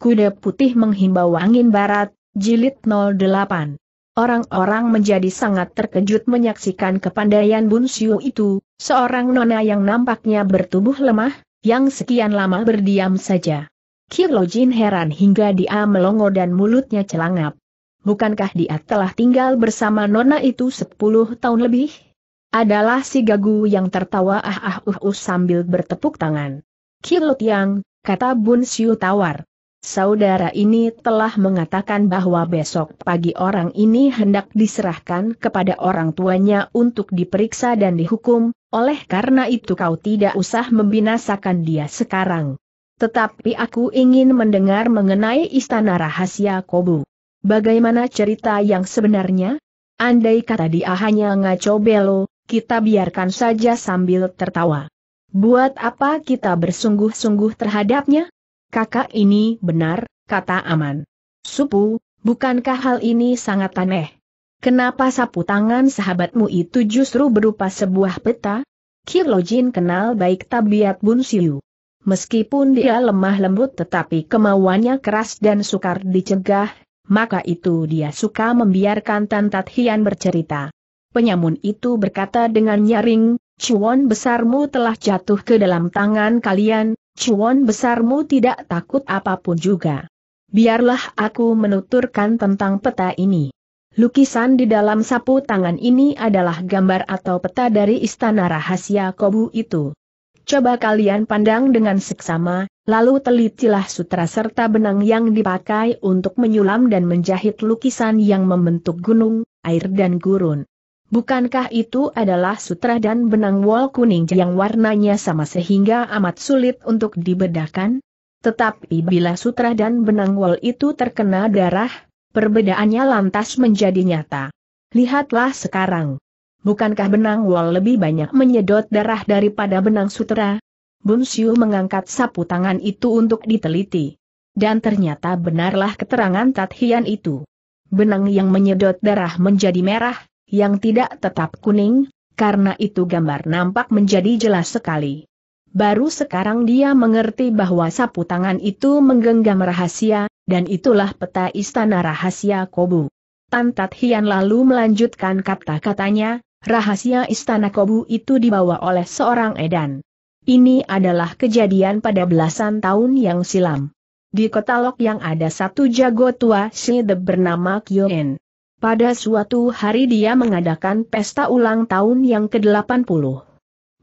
Kuda Putih Menghimbau Angin Barat, Jilid 08. Orang-orang menjadi sangat terkejut menyaksikan kepandaian Bun Siu itu, seorang nona yang nampaknya bertubuh lemah, yang sekian lama berdiam saja. Kilo Jin heran hingga dia melongo dan mulutnya celangap. Bukankah dia telah tinggal bersama nona itu 10 tahun lebih? Adalah si gagu yang tertawa ah ah uh uh sambil bertepuk tangan. Kilo Tiang, kata Bun Siu tawar. Saudara ini telah mengatakan bahwa besok pagi orang ini hendak diserahkan kepada orang tuanya untuk diperiksa dan dihukum, oleh karena itu kau tidak usah membinasakan dia sekarang. Tetapi aku ingin mendengar mengenai istana rahasia Kobu. Bagaimana cerita yang sebenarnya? Andai kata dia hanya ngaco belo, kita biarkan saja sambil tertawa. Buat apa kita bersungguh-sungguh terhadapnya? kakak ini benar, kata Aman. Supu, bukankah hal ini sangat aneh? Kenapa sapu tangan sahabatmu itu justru berupa sebuah peta? Kirlojin kenal baik tabiat Bun Siu. Meskipun dia lemah lembut tetapi kemauannya keras dan sukar dicegah, maka itu dia suka membiarkan Tan Tat Hian bercerita. Penyamun itu berkata dengan nyaring, Cuon besarmu telah jatuh ke dalam tangan kalian, Cuan besarmu tidak takut apapun juga. Biarlah aku menuturkan tentang peta ini. Lukisan di dalam sapu tangan ini adalah gambar atau peta dari istana rahasia Kobu itu. Coba kalian pandang dengan seksama, lalu telitilah sutra serta benang yang dipakai untuk menyulam dan menjahit lukisan yang membentuk gunung, air dan gurun. Bukankah itu adalah sutra dan benang wol kuning yang warnanya sama sehingga amat sulit untuk dibedakan? Tetapi bila sutra dan benang wol itu terkena darah, perbedaannya lantas menjadi nyata. Lihatlah sekarang. Bukankah benang wol lebih banyak menyedot darah daripada benang sutra? Bunsiu mengangkat sapu tangan itu untuk diteliti. Dan ternyata benarlah keterangan Tathian itu. Benang yang menyedot darah menjadi merah, yang tidak tetap kuning, karena itu gambar nampak menjadi jelas sekali. Baru sekarang dia mengerti bahwa sapu tangan itu menggenggam rahasia, dan itulah peta istana rahasia Kobu. Tantat Hian lalu melanjutkan kata-katanya, rahasia istana Kobu itu dibawa oleh seorang edan. Ini adalah kejadian pada belasan tahun yang silam. Di kota Lok yang ada satu jago tua Shide bernama Kyoen. Pada suatu hari dia mengadakan pesta ulang tahun yang ke-80.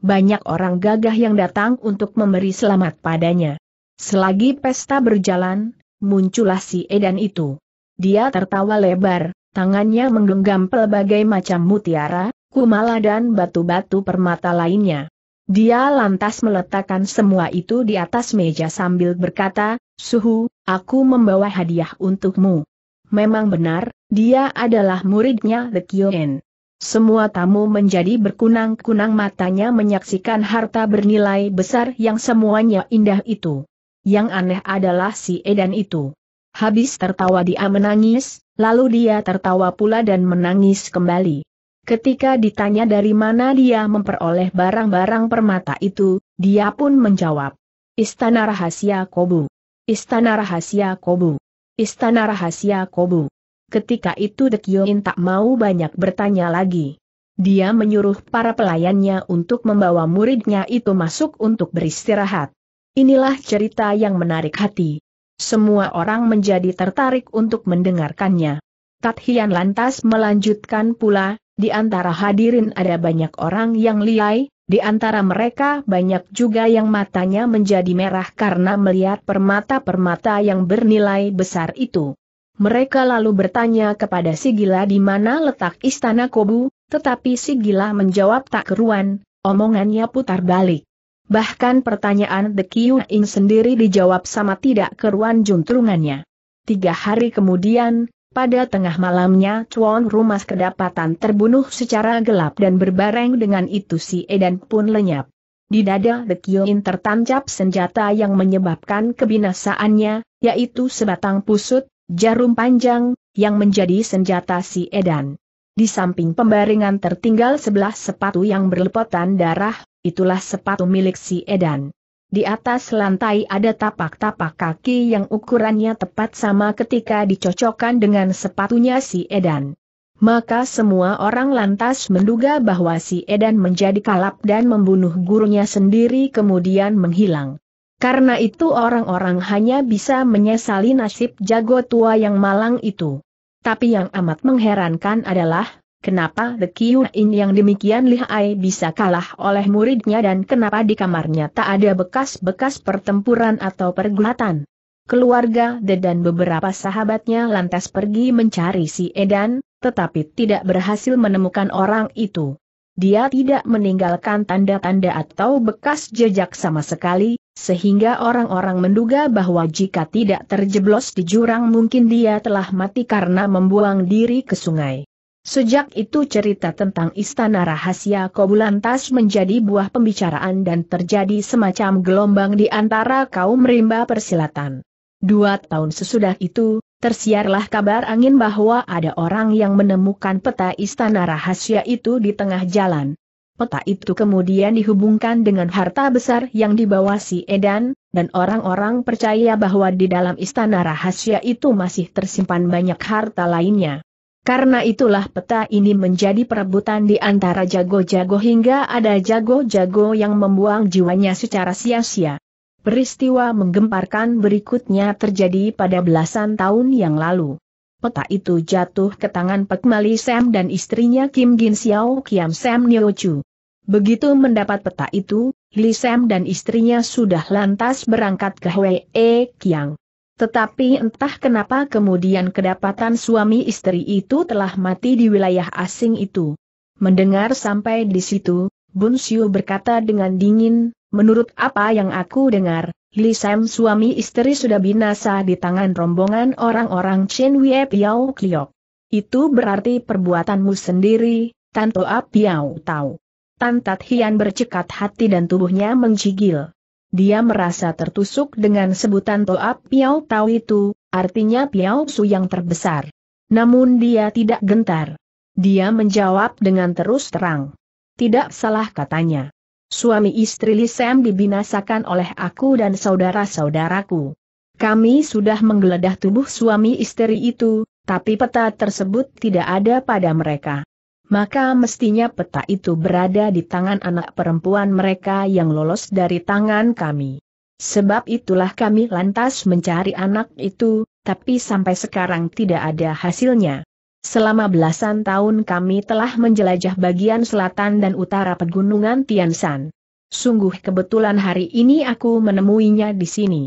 Banyak orang gagah yang datang untuk memberi selamat padanya. Selagi pesta berjalan, muncullah si Edan itu. Dia tertawa lebar, tangannya menggenggam pelbagai macam mutiara, kumala dan batu-batu permata lainnya. Dia lantas meletakkan semua itu di atas meja sambil berkata, Suhu, aku membawa hadiah untukmu. Memang benar, dia adalah muridnya The Kyoen. Semua tamu menjadi berkunang-kunang matanya menyaksikan harta bernilai besar yang semuanya indah itu. Yang aneh adalah si Edan itu. Habis tertawa dia menangis, lalu dia tertawa pula dan menangis kembali. Ketika ditanya dari mana dia memperoleh barang-barang permata itu, dia pun menjawab. Istana Rahasia Kobu. Istana Rahasia Kobu. Istana Rahasia Kobu. Ketika itu Dekioin tak mau banyak bertanya lagi. Dia menyuruh para pelayannya untuk membawa muridnya itu masuk untuk beristirahat. Inilah cerita yang menarik hati. Semua orang menjadi tertarik untuk mendengarkannya. Tathian lantas melanjutkan pula, di antara hadirin ada banyak orang yang liai, di antara mereka banyak juga yang matanya menjadi merah karena melihat permata-permata yang bernilai besar itu. Mereka lalu bertanya kepada Si Gila di mana letak istana Kobu, tetapi Si Gila menjawab tak keruan, omongannya putar balik. Bahkan pertanyaan The Kiuin sendiri dijawab sama tidak keruan juntrungannya. Tiga hari kemudian, pada tengah malamnya Chuan Rumas kedapatan terbunuh secara gelap dan berbareng dengan itu si Edan pun lenyap. Di dada The Kyoin tertancap senjata yang menyebabkan kebinasaannya, yaitu sebatang pusut, jarum panjang, yang menjadi senjata si Edan. Di samping pembaringan tertinggal sebelah sepatu yang berlepotan darah, itulah sepatu milik si Edan. Di atas lantai ada tapak-tapak kaki yang ukurannya tepat sama ketika dicocokkan dengan sepatunya si Edan. Maka semua orang lantas menduga bahwa si Edan menjadi kalap dan membunuh gurunya sendiri kemudian menghilang. Karena itu orang-orang hanya bisa menyesali nasib jago tua yang malang itu. Tapi yang amat mengherankan adalah, Kenapa The In yang demikian lihai bisa kalah oleh muridnya dan kenapa di kamarnya tak ada bekas-bekas pertempuran atau pergulatan? Keluarga The dan beberapa sahabatnya lantas pergi mencari si Edan, tetapi tidak berhasil menemukan orang itu. Dia tidak meninggalkan tanda-tanda atau bekas jejak sama sekali, sehingga orang-orang menduga bahwa jika tidak terjeblos di jurang mungkin dia telah mati karena membuang diri ke sungai. Sejak itu cerita tentang istana rahasia Kobulantas menjadi buah pembicaraan dan terjadi semacam gelombang di antara kaum rimba persilatan. Dua tahun sesudah itu, tersiarlah kabar angin bahwa ada orang yang menemukan peta istana rahasia itu di tengah jalan. Peta itu kemudian dihubungkan dengan harta besar yang dibawa si Edan, dan orang-orang percaya bahwa di dalam istana rahasia itu masih tersimpan banyak harta lainnya. Karena itulah peta ini menjadi perebutan di antara jago-jago hingga ada jago-jago yang membuang jiwanya secara sia-sia. Peristiwa menggemparkan berikutnya terjadi pada belasan tahun yang lalu. Peta itu jatuh ke tangan Pek Mali Sam dan istrinya Kim Gin Xiao Kiam Sam Neo Chu. Begitu mendapat peta itu, Li Sam dan istrinya sudah lantas berangkat ke Hwee e Kiang. Tetapi entah kenapa kemudian kedapatan suami istri itu telah mati di wilayah asing itu. Mendengar sampai di situ, Bun Xiu berkata dengan dingin, menurut apa yang aku dengar, Li Sam suami istri sudah binasa di tangan rombongan orang-orang Chen Wei Piao Kliok. Itu berarti perbuatanmu sendiri, Tanto Piao tahu. Tantat Hian bercekat hati dan tubuhnya menggigil. Dia merasa tertusuk dengan sebutan Toa Piao Tau itu, artinya Piao Su yang terbesar. Namun dia tidak gentar. Dia menjawab dengan terus terang. Tidak salah katanya. Suami istri Lisem dibinasakan oleh aku dan saudara-saudaraku. Kami sudah menggeledah tubuh suami istri itu, tapi peta tersebut tidak ada pada mereka maka mestinya peta itu berada di tangan anak perempuan mereka yang lolos dari tangan kami. Sebab itulah kami lantas mencari anak itu, tapi sampai sekarang tidak ada hasilnya. Selama belasan tahun kami telah menjelajah bagian selatan dan utara pegunungan Tiansan. Sungguh kebetulan hari ini aku menemuinya di sini.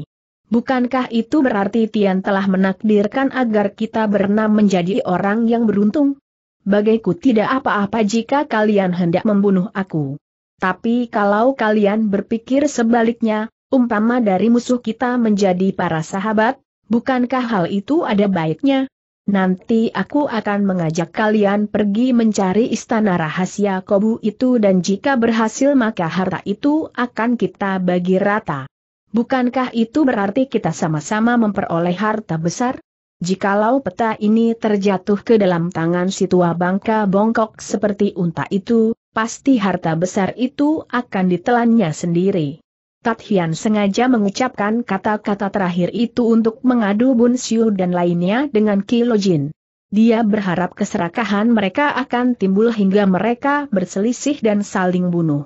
Bukankah itu berarti Tian telah menakdirkan agar kita berenam menjadi orang yang beruntung? bagaiku tidak apa-apa jika kalian hendak membunuh aku. Tapi kalau kalian berpikir sebaliknya, umpama dari musuh kita menjadi para sahabat, bukankah hal itu ada baiknya? Nanti aku akan mengajak kalian pergi mencari istana rahasia kobu itu dan jika berhasil maka harta itu akan kita bagi rata. Bukankah itu berarti kita sama-sama memperoleh harta besar? Jikalau peta ini terjatuh ke dalam tangan si tua bangka bongkok seperti unta itu, pasti harta besar itu akan ditelannya sendiri. Tat sengaja mengucapkan kata-kata terakhir itu untuk mengadu Bun Siu dan lainnya dengan Kilo Dia berharap keserakahan mereka akan timbul hingga mereka berselisih dan saling bunuh.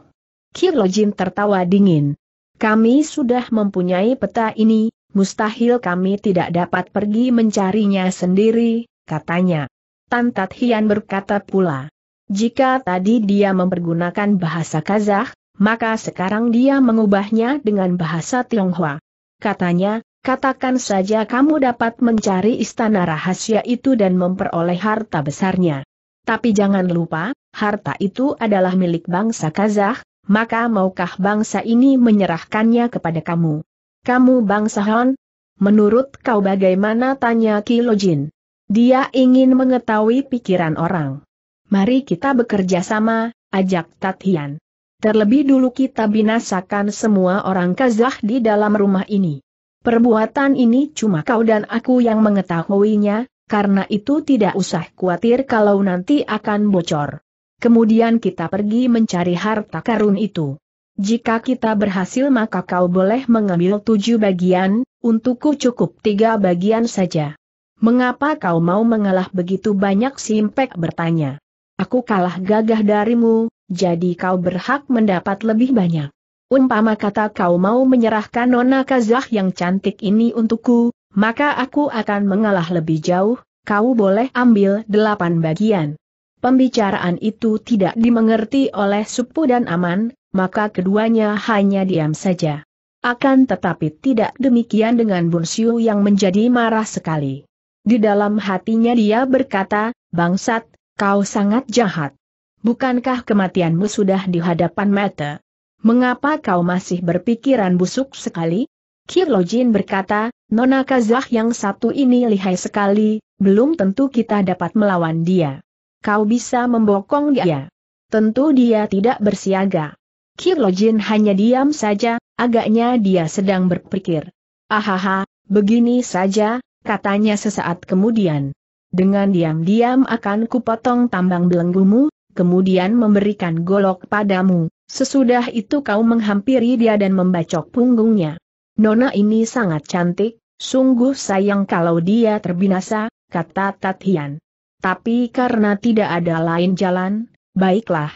Kilo tertawa dingin. Kami sudah mempunyai peta ini, mustahil kami tidak dapat pergi mencarinya sendiri, katanya. Tantat Hian berkata pula, jika tadi dia mempergunakan bahasa Kazakh, maka sekarang dia mengubahnya dengan bahasa Tionghoa. Katanya, katakan saja kamu dapat mencari istana rahasia itu dan memperoleh harta besarnya. Tapi jangan lupa, harta itu adalah milik bangsa Kazakh, maka maukah bangsa ini menyerahkannya kepada kamu? Kamu bangsa Menurut kau bagaimana tanya Kilojin? Dia ingin mengetahui pikiran orang. Mari kita bekerja sama, ajak Tatian. Terlebih dulu kita binasakan semua orang Kazah di dalam rumah ini. Perbuatan ini cuma kau dan aku yang mengetahuinya, karena itu tidak usah khawatir kalau nanti akan bocor. Kemudian kita pergi mencari harta karun itu. Jika kita berhasil maka kau boleh mengambil tujuh bagian, untukku cukup tiga bagian saja. Mengapa kau mau mengalah begitu banyak simpek bertanya. Aku kalah gagah darimu, jadi kau berhak mendapat lebih banyak. Umpama kata kau mau menyerahkan Nona Kazah yang cantik ini untukku, maka aku akan mengalah lebih jauh, kau boleh ambil delapan bagian. Pembicaraan itu tidak dimengerti oleh Supu dan Aman, maka keduanya hanya diam saja. Akan tetapi tidak demikian dengan Bunsiu yang menjadi marah sekali. Di dalam hatinya dia berkata, Bangsat, kau sangat jahat. Bukankah kematianmu sudah di hadapan mata? Mengapa kau masih berpikiran busuk sekali? Kirlojin berkata, Nona Kazah yang satu ini lihai sekali, belum tentu kita dapat melawan dia. Kau bisa membokong dia. Tentu dia tidak bersiaga. Kirlojin hanya diam saja, agaknya dia sedang berpikir. Ahaha, begini saja, katanya sesaat kemudian. Dengan diam-diam akan kupotong tambang belenggumu, kemudian memberikan golok padamu, sesudah itu kau menghampiri dia dan membacok punggungnya. Nona ini sangat cantik, sungguh sayang kalau dia terbinasa, kata Tatian. Tapi karena tidak ada lain jalan, baiklah,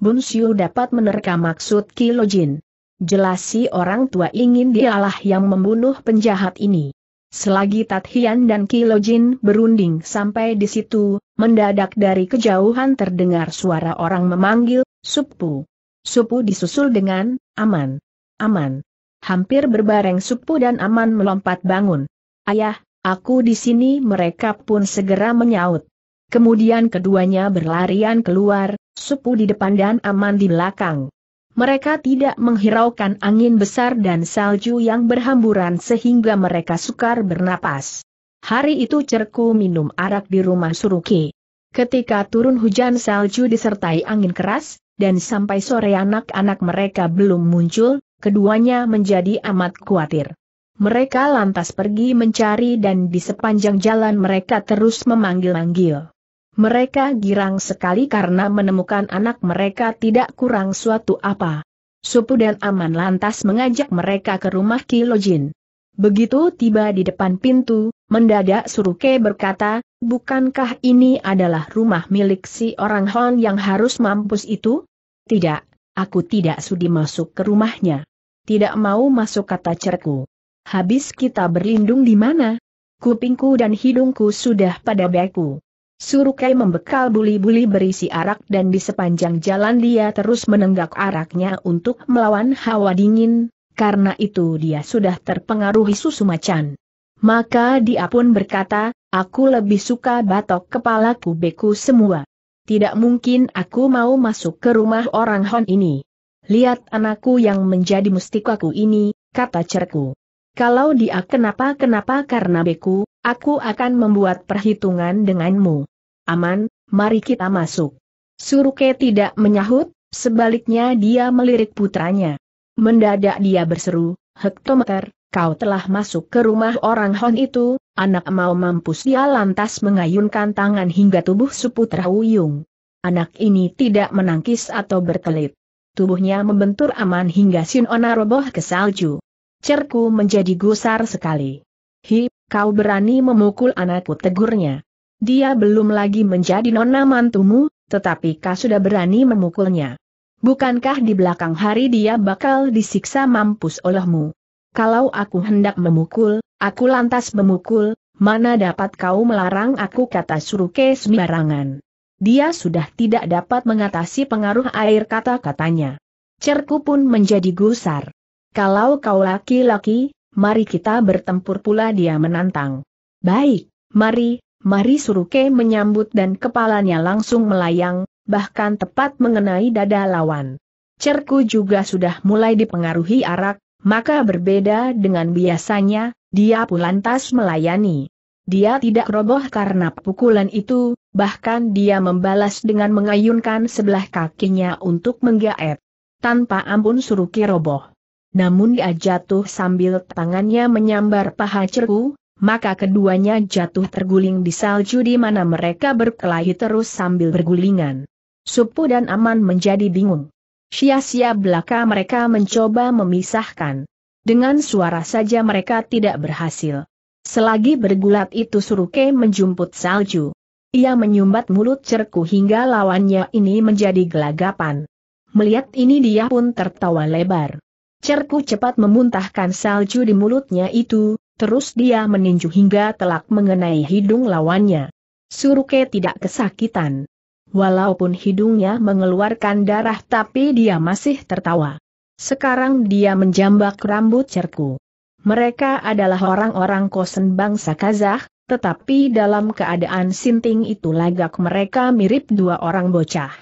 Bunsiu dapat menerka maksud Kilojin. Jelas si orang tua ingin dialah yang membunuh penjahat ini. Selagi Tathian dan Kilojin berunding sampai di situ, mendadak dari kejauhan terdengar suara orang memanggil, Supu. Supu disusul dengan, Aman. Aman. Hampir berbareng Supu dan Aman melompat bangun. Ayah, aku di sini mereka pun segera menyaut. Kemudian keduanya berlarian keluar, Supu di depan dan Aman di belakang. Mereka tidak menghiraukan angin besar dan salju yang berhamburan sehingga mereka sukar bernapas. Hari itu cerku minum arak di rumah Suruki. Ketika turun hujan salju disertai angin keras, dan sampai sore anak-anak mereka belum muncul, keduanya menjadi amat khawatir. Mereka lantas pergi mencari dan di sepanjang jalan mereka terus memanggil-manggil. Mereka girang sekali karena menemukan anak mereka tidak kurang suatu apa. Supu dan Aman lantas mengajak mereka ke rumah Kilojin. Begitu tiba di depan pintu, mendadak Suruke berkata, bukankah ini adalah rumah milik si orang Hon yang harus mampus itu? Tidak, aku tidak sudi masuk ke rumahnya. Tidak mau masuk kata cerku. Habis kita berlindung di mana? Kupingku dan hidungku sudah pada beku. Surukai membekal buli-buli berisi arak dan di sepanjang jalan dia terus menenggak araknya untuk melawan hawa dingin, karena itu dia sudah terpengaruhi susu macan. Maka dia pun berkata, aku lebih suka batok kepalaku beku semua. Tidak mungkin aku mau masuk ke rumah orang Hon ini. Lihat anakku yang menjadi mustikaku ini, kata cerku. Kalau dia kenapa-kenapa karena beku, Aku akan membuat perhitungan denganmu. Aman, mari kita masuk. Suruke tidak menyahut, sebaliknya dia melirik putranya. Mendadak dia berseru, Hektometer, kau telah masuk ke rumah orang Hon itu, anak mau mampus dia lantas mengayunkan tangan hingga tubuh Suputra Wuyung. Anak ini tidak menangkis atau berkelit. Tubuhnya membentur aman hingga Sinona roboh ke salju. Cerku menjadi gusar sekali. Hi, kau berani memukul anakku tegurnya. Dia belum lagi menjadi nona mantumu, tetapi kau sudah berani memukulnya. Bukankah di belakang hari dia bakal disiksa mampus olehmu? Kalau aku hendak memukul, aku lantas memukul, mana dapat kau melarang aku kata suruke sembarangan. Dia sudah tidak dapat mengatasi pengaruh air kata-katanya. Cerku pun menjadi gusar. Kalau kau laki-laki, mari kita bertempur pula dia menantang. Baik, mari, mari Suruke menyambut dan kepalanya langsung melayang, bahkan tepat mengenai dada lawan. Cerku juga sudah mulai dipengaruhi arak, maka berbeda dengan biasanya, dia pun lantas melayani. Dia tidak roboh karena pukulan itu, bahkan dia membalas dengan mengayunkan sebelah kakinya untuk menggaet. Tanpa ampun Suruki roboh namun dia jatuh sambil tangannya menyambar paha cerku, maka keduanya jatuh terguling di salju di mana mereka berkelahi terus sambil bergulingan. Supu dan Aman menjadi bingung. Sia-sia belaka mereka mencoba memisahkan. Dengan suara saja mereka tidak berhasil. Selagi bergulat itu Suruke menjumput salju. Ia menyumbat mulut cerku hingga lawannya ini menjadi gelagapan. Melihat ini dia pun tertawa lebar. Cerku cepat memuntahkan salju di mulutnya itu, terus dia meninju hingga telak mengenai hidung lawannya. Suruke tidak kesakitan. Walaupun hidungnya mengeluarkan darah tapi dia masih tertawa. Sekarang dia menjambak rambut cerku. Mereka adalah orang-orang kosen bangsa Kazakh, tetapi dalam keadaan sinting itu lagak mereka mirip dua orang bocah.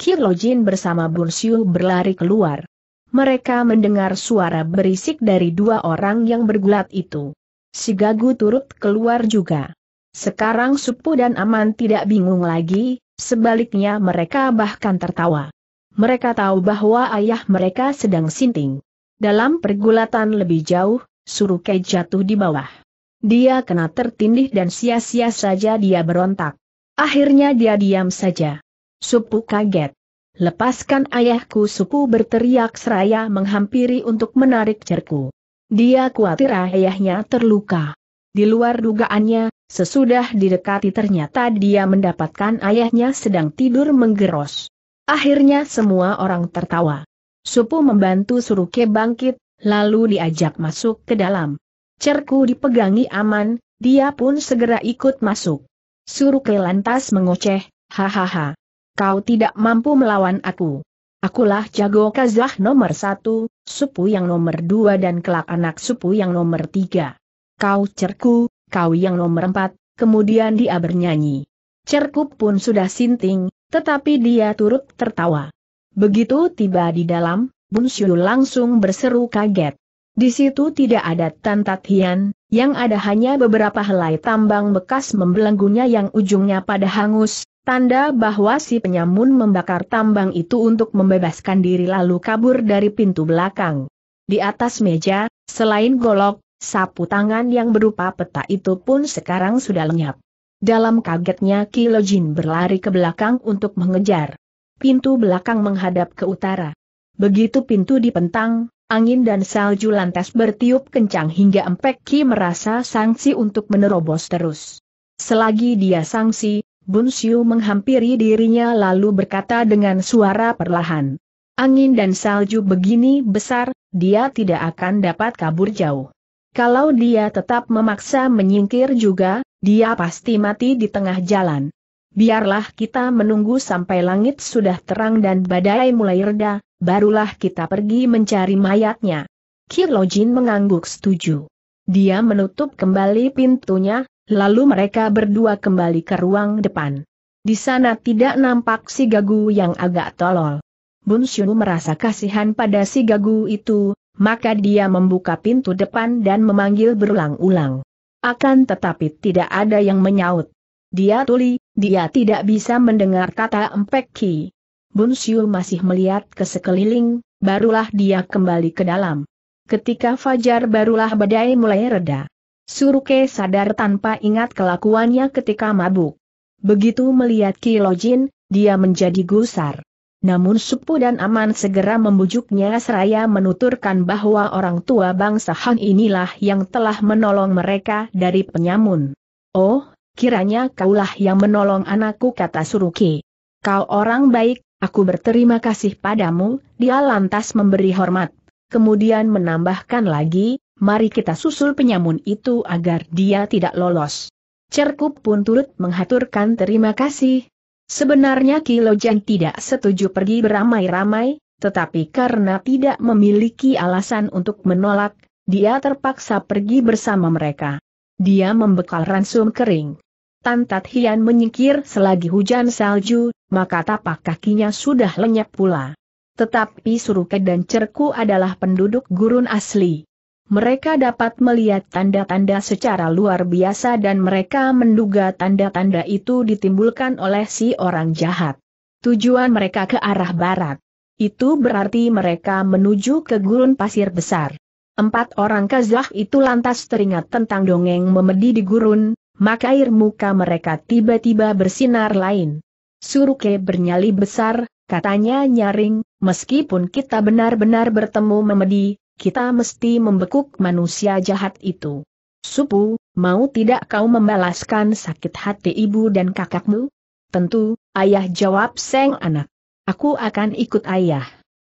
Kirlojin bersama Bunsiu berlari keluar mereka mendengar suara berisik dari dua orang yang bergulat itu. Si Gagu turut keluar juga. Sekarang Supu dan Aman tidak bingung lagi, sebaliknya mereka bahkan tertawa. Mereka tahu bahwa ayah mereka sedang sinting. Dalam pergulatan lebih jauh, Suruke jatuh di bawah. Dia kena tertindih dan sia-sia saja dia berontak. Akhirnya dia diam saja. Supu kaget. Lepaskan ayahku supu berteriak seraya menghampiri untuk menarik cerku. Dia khawatir ayahnya terluka. Di luar dugaannya, sesudah didekati ternyata dia mendapatkan ayahnya sedang tidur menggeros. Akhirnya semua orang tertawa. Supu membantu Suruke bangkit, lalu diajak masuk ke dalam. Cerku dipegangi aman, dia pun segera ikut masuk. Suruke lantas mengoceh, hahaha kau tidak mampu melawan aku. Akulah jago kazah nomor satu, supu yang nomor dua dan kelak anak supu yang nomor tiga. Kau cerku, kau yang nomor empat, kemudian dia bernyanyi. Cerku pun sudah sinting, tetapi dia turut tertawa. Begitu tiba di dalam, Bun Bunsiu langsung berseru kaget. Di situ tidak ada Tan yang ada hanya beberapa helai tambang bekas membelenggunya yang ujungnya pada hangus, Tanda bahwa si penyamun membakar tambang itu untuk membebaskan diri lalu kabur dari pintu belakang. Di atas meja, selain golok, sapu tangan yang berupa peta itu pun sekarang sudah lenyap. Dalam kagetnya Kilojin berlari ke belakang untuk mengejar. Pintu belakang menghadap ke utara. Begitu pintu dipentang, angin dan salju lantas bertiup kencang hingga Empek Ki merasa sanksi untuk menerobos terus. Selagi dia sanksi. Bunsiu menghampiri dirinya lalu berkata dengan suara perlahan. Angin dan salju begini besar, dia tidak akan dapat kabur jauh. Kalau dia tetap memaksa menyingkir juga, dia pasti mati di tengah jalan. Biarlah kita menunggu sampai langit sudah terang dan badai mulai reda, barulah kita pergi mencari mayatnya. Kirlojin mengangguk setuju. Dia menutup kembali pintunya, Lalu mereka berdua kembali ke ruang depan. Di sana tidak nampak si gagu yang agak tolol. Bun Xiu merasa kasihan pada si gagu itu, maka dia membuka pintu depan dan memanggil berulang-ulang. Akan tetapi tidak ada yang menyaut. Dia tuli, dia tidak bisa mendengar kata empek ki. Bun Xiu masih melihat ke sekeliling, barulah dia kembali ke dalam. Ketika fajar barulah badai mulai reda. Suruke sadar tanpa ingat kelakuannya ketika mabuk. Begitu melihat Kilojin, dia menjadi gusar. Namun Supu dan Aman segera membujuknya seraya menuturkan bahwa orang tua bangsa Han inilah yang telah menolong mereka dari penyamun. Oh, kiranya kaulah yang menolong anakku kata Suruki. Kau orang baik, aku berterima kasih padamu, dia lantas memberi hormat. Kemudian menambahkan lagi, mari kita susul penyamun itu agar dia tidak lolos. Cerkup pun turut menghaturkan terima kasih. Sebenarnya Kilojan tidak setuju pergi beramai-ramai, tetapi karena tidak memiliki alasan untuk menolak, dia terpaksa pergi bersama mereka. Dia membekal ransum kering. Tantat Hian menyingkir selagi hujan salju, maka tapak kakinya sudah lenyap pula. Tetapi Suruke dan Cerku adalah penduduk gurun asli mereka dapat melihat tanda-tanda secara luar biasa dan mereka menduga tanda-tanda itu ditimbulkan oleh si orang jahat. Tujuan mereka ke arah barat. Itu berarti mereka menuju ke gurun pasir besar. Empat orang Kazah itu lantas teringat tentang dongeng memedi di gurun, maka air muka mereka tiba-tiba bersinar lain. Suruke bernyali besar, katanya nyaring, meskipun kita benar-benar bertemu memedi, kita mesti membekuk manusia jahat itu. Supu, mau tidak kau membalaskan sakit hati ibu dan kakakmu? Tentu, ayah jawab seng anak. Aku akan ikut ayah.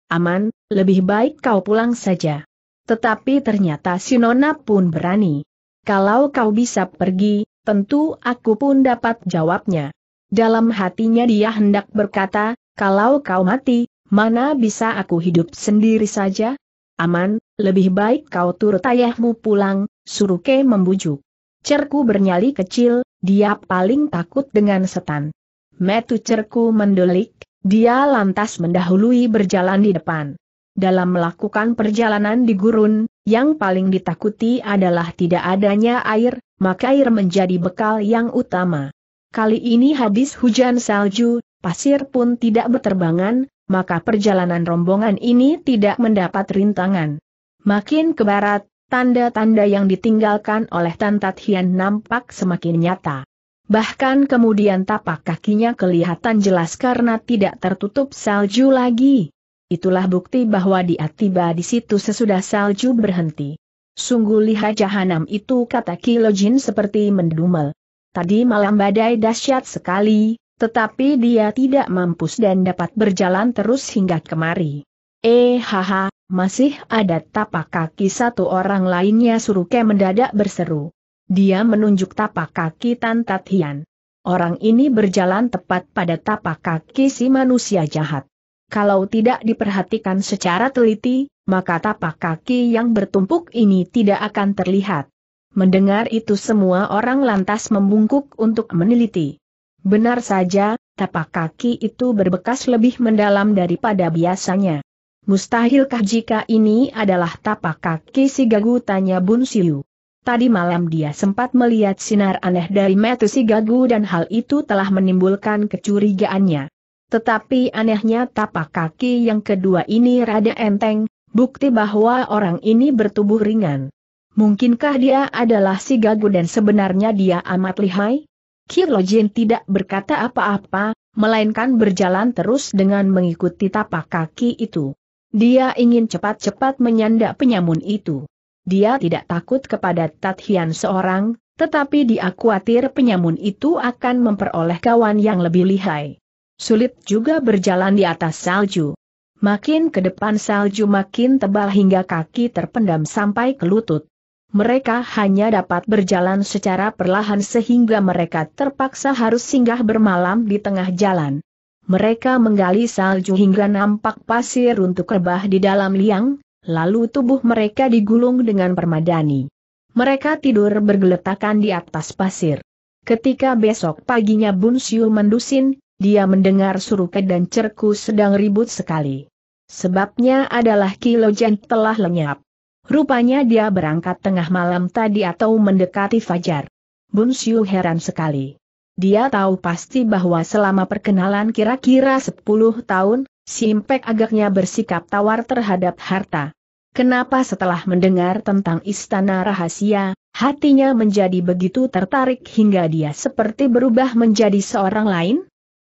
Aman, lebih baik kau pulang saja. Tetapi ternyata si Nona pun berani. Kalau kau bisa pergi, tentu aku pun dapat jawabnya. Dalam hatinya dia hendak berkata, kalau kau mati, mana bisa aku hidup sendiri saja? Aman, lebih baik kau turut ayahmu pulang, suruh Ke membujuk. Cerku bernyali kecil, dia paling takut dengan setan. Metu cerku mendelik, dia lantas mendahului berjalan di depan. Dalam melakukan perjalanan di gurun, yang paling ditakuti adalah tidak adanya air, maka air menjadi bekal yang utama. Kali ini habis hujan salju, pasir pun tidak berterbangan, maka perjalanan rombongan ini tidak mendapat rintangan. Makin ke barat, tanda-tanda yang ditinggalkan oleh Tan Tat Hian nampak semakin nyata. Bahkan kemudian tapak kakinya kelihatan jelas karena tidak tertutup salju lagi. Itulah bukti bahwa dia tiba di situ sesudah salju berhenti. Sungguh lihat jahanam itu kata Kilojin seperti mendumel. Tadi malam badai dahsyat sekali, tetapi dia tidak mampus dan dapat berjalan terus hingga kemari. Eh haha, masih ada tapak kaki satu orang lainnya Suruke mendadak berseru. Dia menunjuk tapak kaki Tan Tatian. Orang ini berjalan tepat pada tapak kaki si manusia jahat. Kalau tidak diperhatikan secara teliti, maka tapak kaki yang bertumpuk ini tidak akan terlihat. Mendengar itu semua orang lantas membungkuk untuk meneliti. Benar saja, tapak kaki itu berbekas lebih mendalam daripada biasanya. Mustahilkah jika ini adalah tapak kaki si gagu tanya Bun Siu. Tadi malam dia sempat melihat sinar aneh dari metu si gagu dan hal itu telah menimbulkan kecurigaannya. Tetapi anehnya tapak kaki yang kedua ini rada enteng, bukti bahwa orang ini bertubuh ringan. Mungkinkah dia adalah si gagu dan sebenarnya dia amat lihai? Kirlojin tidak berkata apa-apa, melainkan berjalan terus dengan mengikuti tapak kaki itu. Dia ingin cepat-cepat menyandak penyamun itu. Dia tidak takut kepada Tathian seorang, tetapi dia khawatir penyamun itu akan memperoleh kawan yang lebih lihai. Sulit juga berjalan di atas salju. Makin ke depan salju makin tebal hingga kaki terpendam sampai ke lutut mereka hanya dapat berjalan secara perlahan sehingga mereka terpaksa harus singgah bermalam di tengah jalan. Mereka menggali salju hingga nampak pasir untuk rebah di dalam liang, lalu tubuh mereka digulung dengan permadani. Mereka tidur bergeletakan di atas pasir. Ketika besok paginya Bun Siu mendusin, dia mendengar Suruke dan Cerku sedang ribut sekali. Sebabnya adalah Kilojen telah lenyap. Rupanya dia berangkat tengah malam tadi atau mendekati fajar. Bun Siu heran sekali. Dia tahu pasti bahwa selama perkenalan kira-kira 10 tahun, si agaknya bersikap tawar terhadap harta. Kenapa setelah mendengar tentang istana rahasia, hatinya menjadi begitu tertarik hingga dia seperti berubah menjadi seorang lain?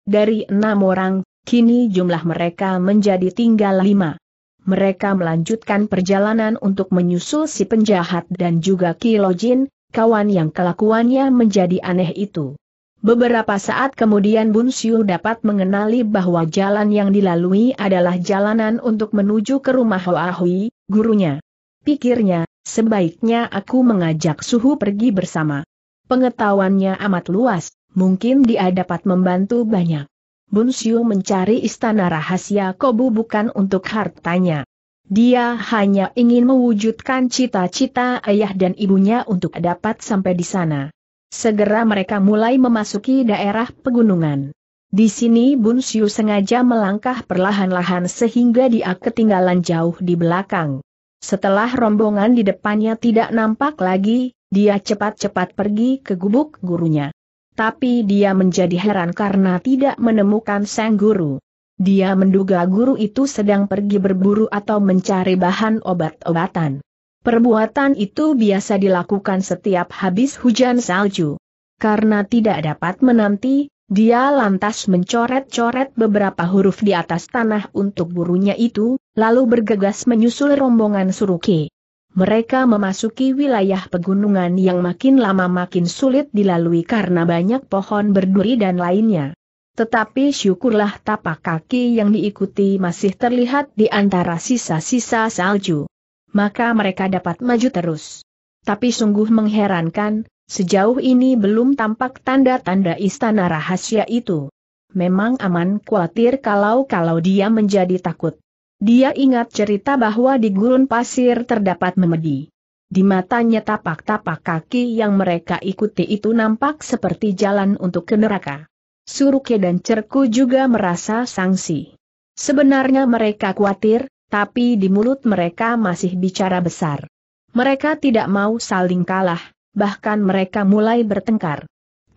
Dari enam orang, kini jumlah mereka menjadi tinggal lima mereka melanjutkan perjalanan untuk menyusul si penjahat dan juga Kilojin, kawan yang kelakuannya menjadi aneh itu. Beberapa saat kemudian Bun Siu dapat mengenali bahwa jalan yang dilalui adalah jalanan untuk menuju ke rumah Hoa Hui, gurunya. Pikirnya, sebaiknya aku mengajak Suhu pergi bersama. Pengetahuannya amat luas, mungkin dia dapat membantu banyak. Bun Bunsiu mencari istana rahasia Kobu bukan untuk hartanya. Dia hanya ingin mewujudkan cita-cita ayah dan ibunya untuk dapat sampai di sana. Segera mereka mulai memasuki daerah pegunungan. Di sini Bun Bunsiu sengaja melangkah perlahan-lahan sehingga dia ketinggalan jauh di belakang. Setelah rombongan di depannya tidak nampak lagi, dia cepat-cepat pergi ke gubuk gurunya. Tapi dia menjadi heran karena tidak menemukan sang guru. Dia menduga guru itu sedang pergi berburu atau mencari bahan obat-obatan. Perbuatan itu biasa dilakukan setiap habis hujan salju. Karena tidak dapat menanti, dia lantas mencoret-coret beberapa huruf di atas tanah untuk burunya itu, lalu bergegas menyusul rombongan Suruki mereka memasuki wilayah pegunungan yang makin lama makin sulit dilalui karena banyak pohon berduri dan lainnya. Tetapi syukurlah tapak kaki yang diikuti masih terlihat di antara sisa-sisa salju. Maka mereka dapat maju terus. Tapi sungguh mengherankan, sejauh ini belum tampak tanda-tanda istana rahasia itu. Memang aman khawatir kalau-kalau dia menjadi takut. Dia ingat cerita bahwa di gurun pasir terdapat memedi. Di matanya tapak-tapak kaki yang mereka ikuti itu nampak seperti jalan untuk ke neraka. Suruke dan Cerku juga merasa sangsi. Sebenarnya mereka khawatir, tapi di mulut mereka masih bicara besar. Mereka tidak mau saling kalah, bahkan mereka mulai bertengkar.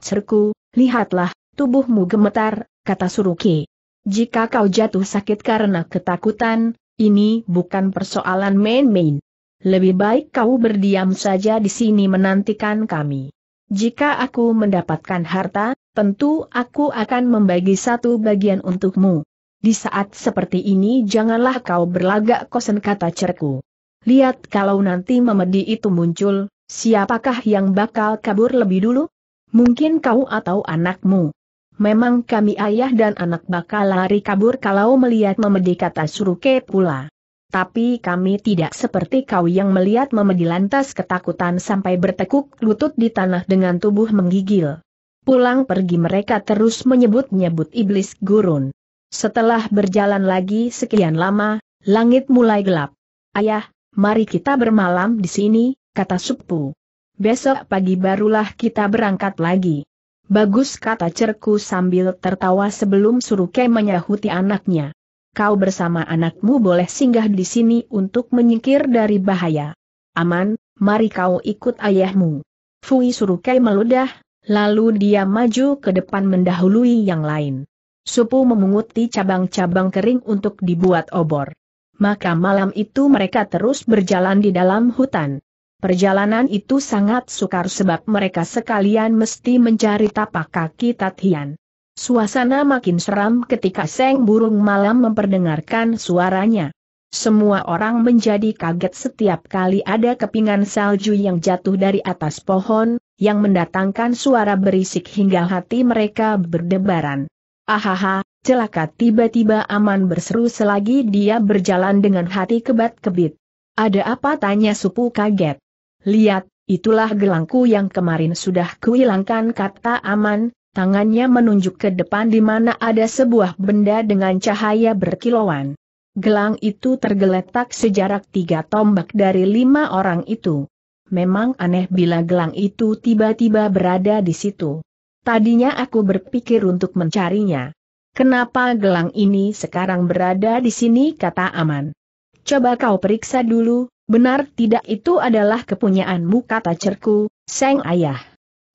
Cerku, lihatlah, tubuhmu gemetar, kata Suruke. Jika kau jatuh sakit karena ketakutan, ini bukan persoalan main-main. Lebih baik kau berdiam saja di sini menantikan kami. Jika aku mendapatkan harta, tentu aku akan membagi satu bagian untukmu. Di saat seperti ini janganlah kau berlagak kosen kata cerku. Lihat kalau nanti memedi itu muncul, siapakah yang bakal kabur lebih dulu? Mungkin kau atau anakmu memang kami ayah dan anak bakal lari kabur kalau melihat memedi kata Suruke pula. Tapi kami tidak seperti kau yang melihat memedi lantas ketakutan sampai bertekuk lutut di tanah dengan tubuh menggigil. Pulang pergi mereka terus menyebut-nyebut iblis gurun. Setelah berjalan lagi sekian lama, langit mulai gelap. Ayah, mari kita bermalam di sini, kata Supu. Besok pagi barulah kita berangkat lagi. Bagus kata cerku sambil tertawa sebelum Suruke menyahuti anaknya. Kau bersama anakmu boleh singgah di sini untuk menyingkir dari bahaya. Aman, mari kau ikut ayahmu. Fui Suruke meludah, lalu dia maju ke depan mendahului yang lain. Supu memunguti cabang-cabang kering untuk dibuat obor. Maka malam itu mereka terus berjalan di dalam hutan. Perjalanan itu sangat sukar sebab mereka sekalian mesti mencari tapak kaki Tatian. Suasana makin seram ketika Seng Burung Malam memperdengarkan suaranya. Semua orang menjadi kaget setiap kali ada kepingan salju yang jatuh dari atas pohon, yang mendatangkan suara berisik hingga hati mereka berdebaran. Ahaha, celaka tiba-tiba aman berseru selagi dia berjalan dengan hati kebat-kebit. Ada apa tanya supu kaget. Lihat, itulah gelangku yang kemarin sudah kuhilangkan kata aman, tangannya menunjuk ke depan di mana ada sebuah benda dengan cahaya berkilauan. Gelang itu tergeletak sejarak tiga tombak dari lima orang itu. Memang aneh bila gelang itu tiba-tiba berada di situ. Tadinya aku berpikir untuk mencarinya. Kenapa gelang ini sekarang berada di sini kata Aman. Coba kau periksa dulu, Benar tidak itu adalah kepunyaanmu kata cerku, Seng Ayah.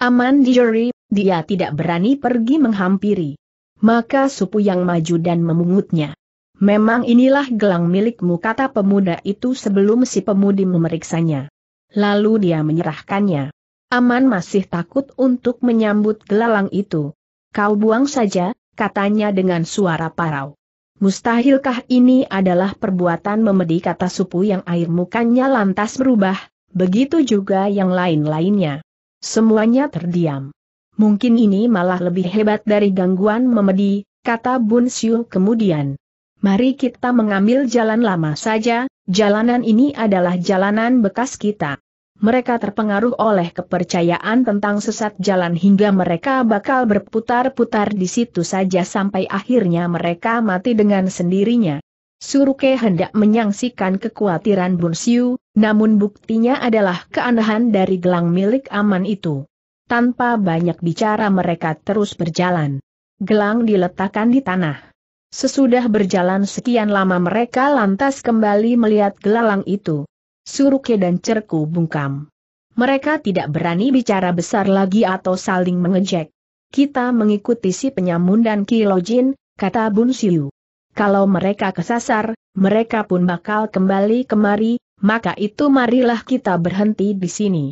Aman juri, dia tidak berani pergi menghampiri. Maka supu yang maju dan memungutnya. Memang inilah gelang milikmu kata pemuda itu sebelum si pemudi memeriksanya. Lalu dia menyerahkannya. Aman masih takut untuk menyambut gelang itu. Kau buang saja, katanya dengan suara parau. Mustahilkah ini adalah perbuatan memedi kata supu yang air mukanya lantas berubah, begitu juga yang lain-lainnya. Semuanya terdiam. Mungkin ini malah lebih hebat dari gangguan memedi, kata Bun Siu kemudian. Mari kita mengambil jalan lama saja, jalanan ini adalah jalanan bekas kita mereka terpengaruh oleh kepercayaan tentang sesat jalan hingga mereka bakal berputar-putar di situ saja sampai akhirnya mereka mati dengan sendirinya. Suruke hendak menyangsikan kekhawatiran Bunsiu, namun buktinya adalah keanehan dari gelang milik aman itu. Tanpa banyak bicara mereka terus berjalan. Gelang diletakkan di tanah. Sesudah berjalan sekian lama mereka lantas kembali melihat gelang itu. Suruke dan Cerku bungkam. Mereka tidak berani bicara besar lagi atau saling mengejek. Kita mengikuti si penyamun dan Kilojin, kata Bun Siu. Kalau mereka kesasar, mereka pun bakal kembali kemari, maka itu marilah kita berhenti di sini.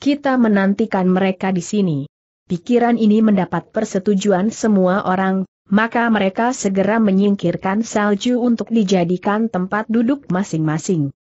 Kita menantikan mereka di sini. Pikiran ini mendapat persetujuan semua orang, maka mereka segera menyingkirkan salju untuk dijadikan tempat duduk masing-masing.